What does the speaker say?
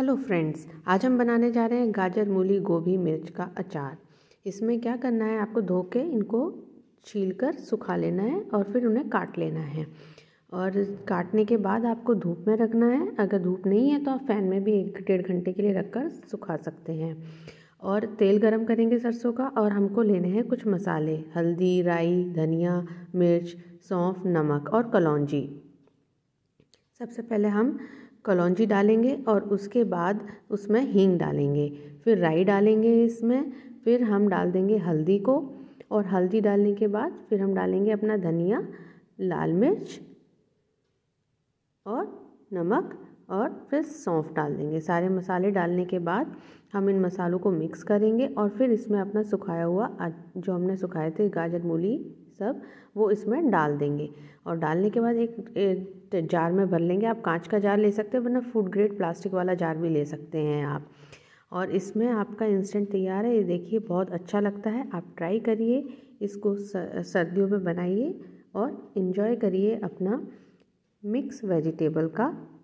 hello friends आज हम बनाने जा रहे हैं गाजर मूली गोभी मिर्च का अचार इसमें क्या करना है आपको धो के इनको छील कर सुखा लेना है और फिर उन्हें काट लेना है और काटने के बाद आपको धूप में रखना है अगर धूप नहीं है तो आप फ़ैन में भी एक डेढ़ घंटे के लिए रख कर सुखा सकते हैं और तेल गरम करेंगे सरसों का और हमको लेने हैं कुछ मसाले हल्दी राई धनिया मिर्च सौंफ नमक और कलौंजी सबसे पहले हम कलौजी डालेंगे और उसके बाद उसमें हींग डालेंगे फिर राई डालेंगे इसमें फिर हम डाल देंगे हल्दी को और हल्दी डालने के बाद फिर हम डालेंगे अपना धनिया लाल मिर्च और नमक और फिर सौंफ डाल देंगे सारे मसाले डालने के बाद हम इन मसालों को मिक्स करेंगे और फिर इसमें अपना सुखाया हुआ जो हमने सुखाए थे गाजर मूली सब वो इसमें डाल देंगे और डालने के बाद एक, एक जार में भर लेंगे आप कांच का जार ले सकते हैं वरना फूड ग्रेड प्लास्टिक वाला जार भी ले सकते हैं आप और इसमें आपका इंस्टेंट तैयार है ये देखिए बहुत अच्छा लगता है आप ट्राई करिए इसको सर्दियों में बनाइए और इन्जॉय करिए अपना मिक्स वेजिटेबल का